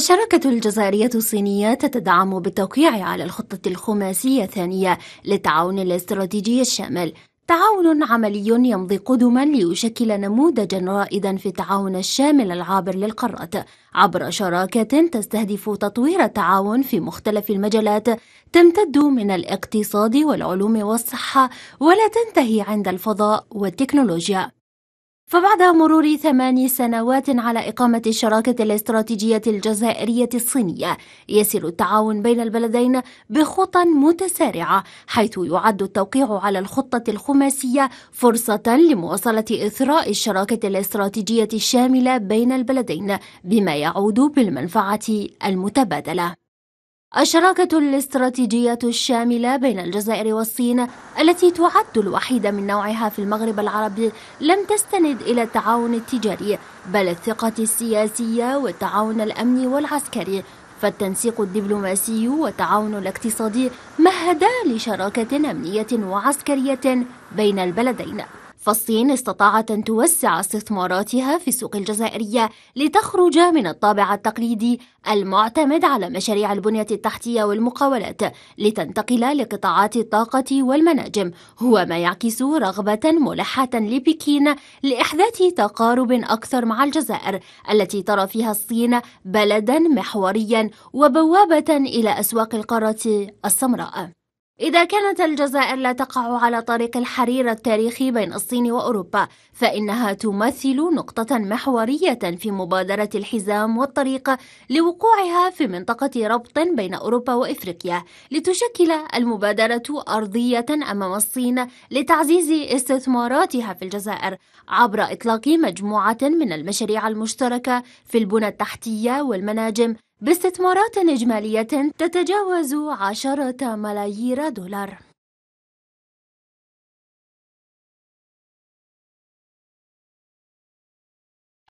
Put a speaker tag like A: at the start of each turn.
A: الشراكة الجزائرية الصينية تتدعم بالتوقيع على الخطة الخماسية الثانية للتعاون الاستراتيجي الشامل تعاون عملي يمضي قدما ليشكل نموذجا رائدا في التعاون الشامل العابر للقارات عبر شراكة تستهدف تطوير التعاون في مختلف المجالات تمتد من الاقتصاد والعلوم والصحة ولا تنتهي عند الفضاء والتكنولوجيا فبعد مرور ثمان سنوات على إقامة الشراكة الاستراتيجية الجزائرية الصينية يسير التعاون بين البلدين بخطى متسارعة حيث يعد التوقيع على الخطة الخماسية فرصة لمواصلة إثراء الشراكة الاستراتيجية الشاملة بين البلدين بما يعود بالمنفعة المتبادلة الشراكة الاستراتيجية الشاملة بين الجزائر والصين التي تعد الوحيدة من نوعها في المغرب العربي لم تستند إلى التعاون التجاري بل الثقة السياسية والتعاون الأمني والعسكري فالتنسيق الدبلوماسي والتعاون الاقتصادي مهدا لشراكة أمنية وعسكرية بين البلدين فالصين استطاعت أن توسع استثماراتها في السوق الجزائرية لتخرج من الطابع التقليدي المعتمد على مشاريع البنية التحتية والمقاولات لتنتقل لقطاعات الطاقة والمناجم هو ما يعكس رغبة ملحة لبكين لإحداث تقارب أكثر مع الجزائر التي ترى فيها الصين بلدا محوريا وبوابة إلى أسواق القارة السمراء إذا كانت الجزائر لا تقع على طريق الحرير التاريخي بين الصين وأوروبا فإنها تمثل نقطة محورية في مبادرة الحزام والطريق لوقوعها في منطقة ربط بين أوروبا وإفريقيا لتشكل المبادرة أرضية أمام الصين لتعزيز استثماراتها في الجزائر عبر إطلاق مجموعة من المشاريع المشتركة في البنى التحتية والمناجم باستثمارات إجمالية تتجاوز عشرة ملايير دولار